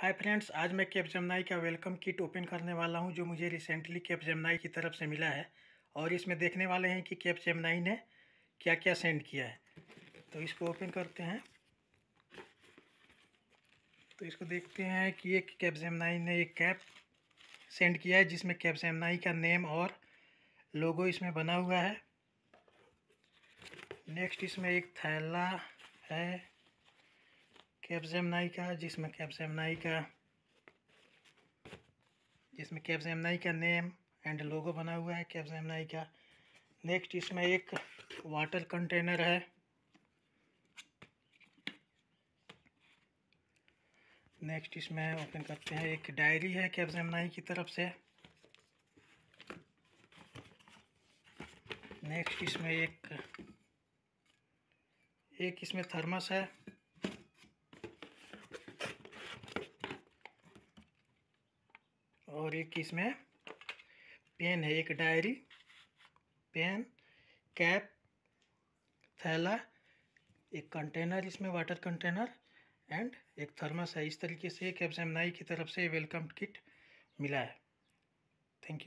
hi friends आज मैं cap जमनाई का वेलकम किट ओपन करने वाला हूं जो मुझे रिसेंटली कैप जमनाई की तरफ से मिला है और इसमें देखने वाले हैं कि कैप जमनाई ने क्या क्या सेंड किया है तो इसको ओपन करते हैं तो इसको देखते हैं कि एक कैप जमनाई ने एक कैप सेंड किया है जिसमें कैप जमनाई का नेम और लोगो इसमें बना हुआ है नेक्स्ट इसमें एक थैला है कैपजेमनाई का जिसमें कैपजेमनाई का जिसमें कैपजेमनाई का नेम एंड लोगो बना हुआ है कैपजेमनाई का नेक्स्ट इसमें एक वाटर कंटेनर है नेक्स्ट इसमें ओपन करते हैं एक डायरी है कैपजेमनाई की तरफ से नेक्स्ट इसमें एक एक इसमें थर्मस है और एक इसमें पेन है एक डायरी पेन कैप थैला एक कंटेनर इसमें वाटर कंटेनर एंड एक थर्मस है इस तरीके से एक एप्सम की तरफ से वेलकम किट मिला है थैंक यू